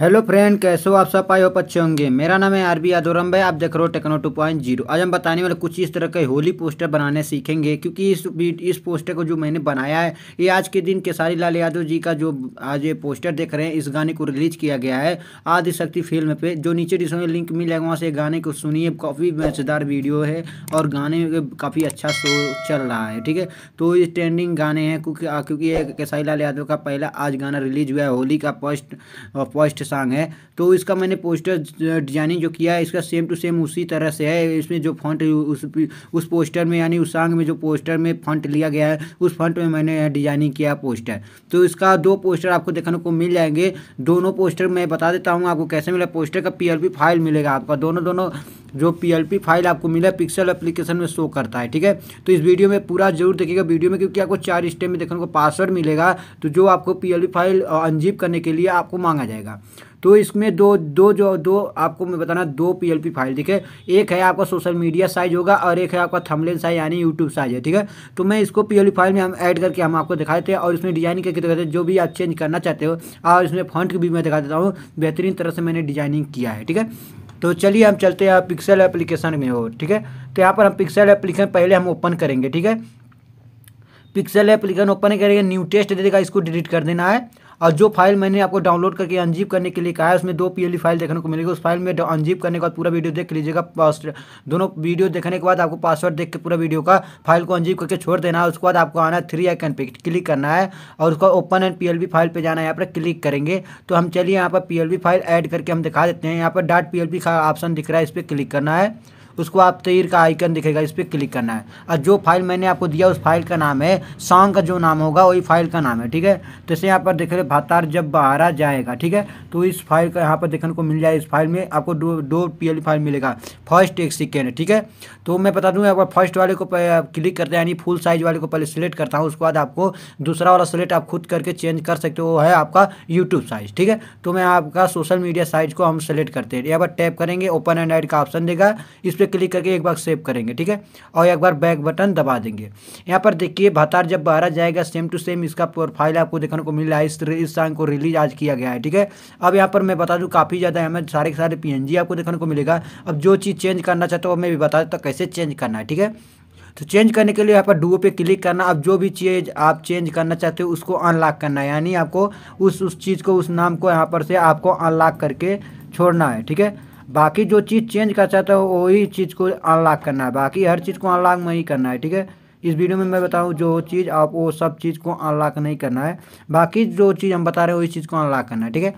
hello friend कैसे हो आप सब आए हो बच्चे होंगे मेरा नाम है आरबी यादोरम भाई आप देख रहे हो टेक्नो टू पॉइंट जीरो आज हम बताने वाले कुछ इस तरह के होली पोस्टर बनाने सीखेंगे क्योंकि इस इस पोस्टर को जो मैंने बनाया है ये आज के दिन केसारी लाल यादव जी का जो आज ये पोस्टर देख रहे हैं इस गाने को रिलीज किया गया है आदि शक्ति फिल्म पर जो नीचे डिस्क्रिप्शन में लिंक मिलेगा वहाँ से गाने को सुनिए काफ़ी मजेदार वीडियो है और गाने काफ़ी अच्छा शो चल रहा है ठीक है तो ये ट्रेंडिंग गाने हैं क्योंकि क्योंकि ये केसारी लाल यादव का पहला आज गाना रिलीज हुआ है होली का फर्स्ट फर्स्ट सांग है तो इसका मैंने पोस्टर डिजाइनिंग जो किया है इसका सेम टू सेम उसी तरह से है इसमें जो फंट उस उस पोस्टर में यानी उस सांग में जो पोस्टर में फंट लिया गया है उस फंट में मैंने डिजाइनिंग किया पोस्टर तो इसका दो पोस्टर आपको देखने को मिल जाएंगे दोनों पोस्टर मैं बता देता हूँ आपको कैसे मिला पोस्टर का पी फाइल मिलेगा आपका दोनों दोनों जो पी फाइल आपको मिला पिक्सल एप्लीकेशन में शो करता है ठीक है तो इस वीडियो में पूरा जरूर देखिएगा वीडियो में क्योंकि आपको चार स्टेप में देखने को पासवर्ड मिलेगा तो जो आपको पी फाइल अनजीप करने के लिए आपको मांगा जाएगा तो इसमें दो दो जो दो आपको मैं बताना दो पी फाइल ठीक है एक है आपका सोशल मीडिया साइज होगा और एक है आपका थमलेन साइज यानी यूट्यूब साइज है ठीक है तो मैं इसको पी फाइल में हम ऐड करके हम आपको दिखा देते हैं और इसमें डिजाइनिंग करके दिखाते हैं जो भी आप चेंज करना चाहते हो और इसमें फॉन्ट भी मैं दिखा देता हूँ बेहतरीन तरह से मैंने डिजाइनिंग किया है ठीक है तो चलिए हम चलते हैं पिक्सल एप्लीकेशन में हो ठीक है तो यहाँ पर हम पिक्सल एप्लीकेशन पहले हम ओपन करेंगे ठीक है पिक्सल एप्लीकेशन ओपन करेंगे न्यू टेस्ट दे देगा इसको डिलीट कर देना है और जो फाइल मैंने आपको डाउनलोड करके अंजीव करने के लिए कहा है उसमें दो पी e फाइल देखने को मिलेगी उस फाइल में अंजीव करने के बाद पूरा वीडियो देख लीजिएगा दोनों वीडियो देखने के बाद आपको पासवर्ड देख के पूरा वीडियो का फाइल को अंजीव करके छोड़ देना है उसके बाद आपको आना है थ्री आइकन पे क्लिक करना है और उसका ओपन एंड पी फाइल पर जाना है यहाँ पर क्लिक करेंगे तो हम चलिए यहाँ पर पी फाइल ऐड करके हम दिखा देते हैं यहाँ पर डाट पी का ऑप्शन दिख रहा है इस पर क्लिक करना है तो उसको आप तीर का आइकन दिखेगा इस पर क्लिक करना है और जो फाइल मैंने आपको दिया उस फाइल का नाम है सॉन्ग का जो नाम होगा वही फाइल का नाम है ठीक है तो इसे यहाँ पर देख रहे भातार जब बहारा जाएगा ठीक है तो इस फाइल का यहाँ पर देखने को मिल जाए इस फाइल में आपको दो दो पी फाइल मिलेगा फर्स्ट एक सेकेंड ठीक है तो मैं बता दूँ अगर फर्स्ट वाले को क्लिक करते हैं यानी फुल साइज वाले को पहले सिलेक्ट करता हूँ उसके बाद आपको दूसरा वाला सिलेक्ट आप खुद करके चेंज कर सकते हो वो है आपका यूट्यूब साइज ठीक है तो मैं आपका सोशल मीडिया साइज को हम सेलेक्ट करते हैं यहाँ पर टैप करेंगे ओपन एंड एड का ऑप्शन देगा इस पर पर क्लिक करके एक बार सेव करेंगे ठीक है और एक बार बैक बटन दबा देंगे यहाँ पर देखिए भतार जब बारह जाएगा सेम टू सेम इसका प्रोफाइल आपको देखने को मिल रहा है इस, इस सॉन्ग को रिलीज आज किया गया है ठीक है अब यहाँ पर मैं बता दूँ काफ़ी ज़्यादा हमें सारे के सारे पी आपको देखने को मिलेगा अब जो चीज़ चेंज करना चाहता हूँ मैं भी बता देता कैसे चेंज करना है ठीक है तो चेंज करने के लिए यहाँ पर डुओ पे क्लिक करना अब जो भी चीज़ आप चेंज करना चाहते हो उसको अनलॉक करना है यानी आपको उस उस चीज़ को उस नाम को यहाँ पर से आपको अनलॉक करके छोड़ना है ठीक है बाकी जो चीज़ चेंज कर चाहता हो वही चीज़ को अनलॉक करना है बाकी हर चीज़ को अनलॉक में ही करना है ठीक है इस वीडियो में मैं बताऊँ जो चीज़ आप वो सब चीज़ को अनलॉक नहीं करना है बाकी जो चीज़ हम बता रहे हैं वही चीज़ को अनलॉक करना है ठीक है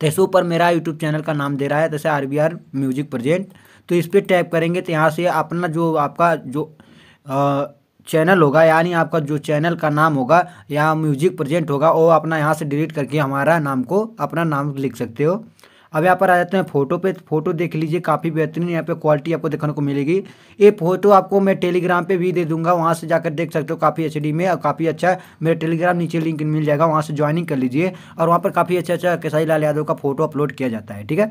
तो इसके ऊपर मेरा यूट्यूब चैनल का नाम दे रहा है जैसे R B R music present तो इस पर टैप करेंगे तो यहाँ से अपना जो आपका जो चैनल होगा यानी आपका जो चैनल का नाम होगा या म्यूजिक प्रजेंट होगा वो अपना यहाँ से डिलीट करके हमारा नाम को अपना नाम लिख सकते हो अब यहाँ पर आ जाते हैं फोटो पे फोटो देख लीजिए काफ़ी बेहतरीन यहाँ पे क्वालिटी आपको देखने को मिलेगी ये फोटो आपको मैं टेलीग्राम पे भी दे दूंगा वहाँ से जाकर देख सकते हो काफ़ी एच में और काफ़ी अच्छा मेरा टेलीग्राम नीचे लिंक मिल जाएगा वहाँ से ज्वाइनिंग कर लीजिए और वहाँ पर काफ़ी अच्छा अच्छा केसाई लाल यादव का फोटो अपलोड किया जाता है ठीक है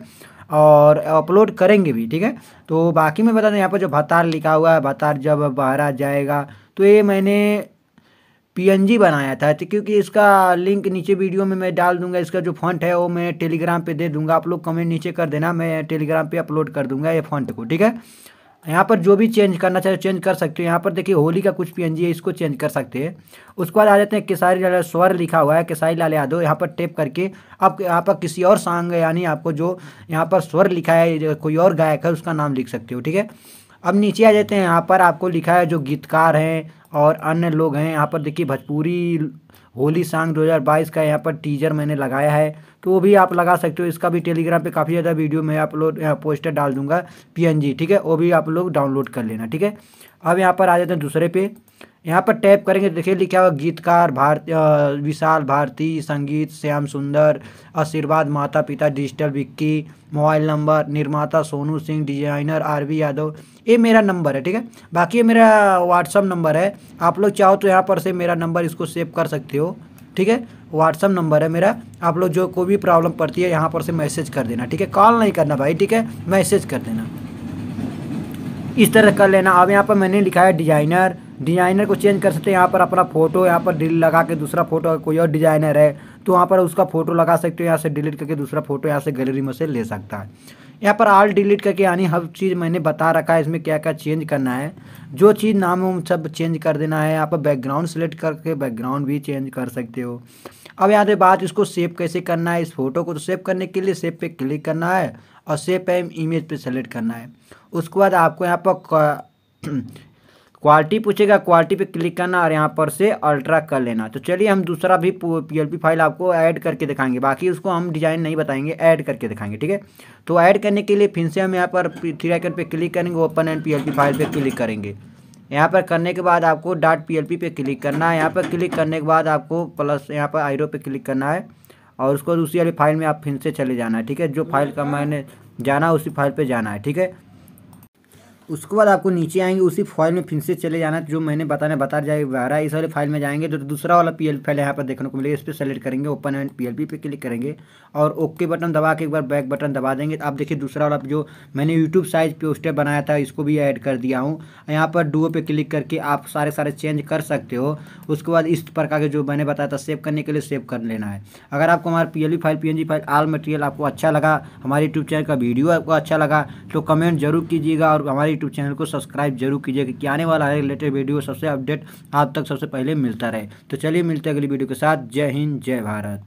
और अपलोड करेंगे भी ठीक है तो बाकी मैं बता दें यहाँ पर जो भतार लिखा हुआ है भतार जब बाहर जाएगा तो ये मैंने पीएनजी बनाया था तो क्योंकि इसका लिंक नीचे वीडियो में मैं डाल दूंगा इसका जो फॉन्ट है वो मैं टेलीग्राम पे दे दूंगा आप लोग कमेंट नीचे कर देना मैं टेलीग्राम पे अपलोड कर दूंगा ये फॉन्ट को ठीक है यहाँ पर जो भी चेंज करना चाहे चेंज कर सकते हो यहाँ पर देखिए होली का कुछ पी है इसको चेंज कर सकते हैं उसके बाद आ जाते हैं केसारी लाल स्वर लिखा हुआ है केसारी लाल यादव यहाँ पर टेप करके आप यहाँ पर किसी और सॉन्ग यानी आपको जो यहाँ पर स्वर लिखा है कोई और गायक है उसका नाम लिख सकते हो ठीक है अब नीचे आ जाते हैं यहाँ पर आपको लिखा है जो गीतकार हैं और अन्य लोग हैं यहाँ पर देखिए भोजपुरी होली सांग 2022 का यहाँ पर टीजर मैंने लगाया है तो वो भी आप लगा सकते हो इसका भी टेलीग्राम पे काफ़ी ज़्यादा वीडियो मैं अपलोड पोस्टर डाल दूंगा पीएनजी ठीक है वो भी आप लोग डाउनलोड कर लेना ठीक है अब यहाँ पर आ जाते हैं दूसरे पे यहाँ पर टैप करेंगे देखिए लिखा हुआ गीतकार भारती विशाल भारती संगीत श्याम सुंदर आशीर्वाद माता पिता डिजिटल विक्की मोबाइल नंबर निर्माता Sonu Singh designer R V Yadav ये मेरा नंबर है ठीक है बाकी ये मेरा व्हाट्सअप नंबर है आप लोग चाहो तो यहाँ पर से मेरा नंबर इसको सेव कर सकते हो ठीक है व्हाट्सअप नंबर है मेरा आप लोग जो कोई भी प्रॉब्लम पड़ती है यहाँ पर से मैसेज कर देना ठीक है कॉल नहीं करना भाई ठीक है मैसेज कर देना इस तरह कर लेना अब यहाँ पर मैंने लिखा है डिजाइनर डिजाइनर को चेंज कर सकते हैं यहाँ पर अपना फोटो यहाँ पर डिलीट लगा के दूसरा फोटो कोई और डिजाइनर है तो वहाँ पर उसका फोटो लगा सकते हो यहाँ से डिलीट करके दूसरा फोटो यहाँ से गैलरी में से ले सकता है यहाँ पर आल डिलीट करके यानी हर चीज़ मैंने बता रखा है इसमें क्या क्या चेंज करना है जो चीज़ नाम हम सब चेंज कर देना है यहाँ पर बैकग्राउंड सेलेक्ट करके बैकग्राउंड भी चेंज कर सकते हो अब यहाँ से बात इसको सेव कैसे करना है इस फोटो को तो सेव करने के लिए सेव पे क्लिक करना है और सेव पे इमेज पे सेलेक्ट करना है उसके बाद आपको यहाँ पर क्वालिटी पूछेगा क्वालिटी पे क्लिक करना और यहाँ पर से अल्ट्रा कर लेना तो चलिए हम दूसरा भी पीएलपी फाइल आपको ऐड करके दिखाएंगे बाकी उसको हम डिज़ाइन नहीं बताएंगे ऐड करके दिखाएंगे ठीक है तो ऐड करने के लिए फिर से हम यहाँ पर थ्री आइकन पे क्लिक करेंगे ओपन एंड पीएलपी फाइल पे क्लिक करेंगे यहाँ पर करने के बाद आपको डॉट पी पे क्लिक करना है यहाँ पर क्लिक करने के बाद आपको प्लस यहाँ पर आईरो पे क्लिक करना है और उसको दूसरी वाली फाइल में आप फिर से चले जाना है ठीक है जो फाइल का मैंने जाना उसी फाइल पे जाना है ठीक है उसके बाद आपको नीचे आएंगे उसी फाइल में फिर से चले जाना जो मैंने बताने बता जाए बारह इस वाले फाइल में जाएंगे तो दूसरा वाला पी एल फाइल यहाँ पर देखने को मिलेगा इस पर सेलेक्ट करेंगे ओपन एंड पी एल पे क्लिक करेंगे और ओके बटन दबा के एक बार बैक बटन दबा देंगे तो आप देखिए दूसरा वाला जो मैंने यूट्यूब साइज पोस्टर बनाया था इसको भी ऐड कर दिया हूँ यहाँ पर डुओ पे क्लिक करके आप सारे सारे चेंज कर सकते हो उसके बाद इस प्रकार के जो मैंने बताया था सेव करने के लिए सेव कर लेना है अगर आपको हमारा P L file P file all material आपको अच्छा लगा हमारे यूट्यूब चैनल का वीडियो आपको अच्छा लगा तो कमेंट जरूर कीजिएगा और हमारे यूट्यूब चैनल को सब्सक्राइब जरूर कीजिए कि आने वाला है लेटेस्ट वीडियो सबसे अपडेट आप तक सबसे पहले मिलता रहे तो चलिए मिलते हैं अगली वीडियो के साथ जय हिंद जय भारत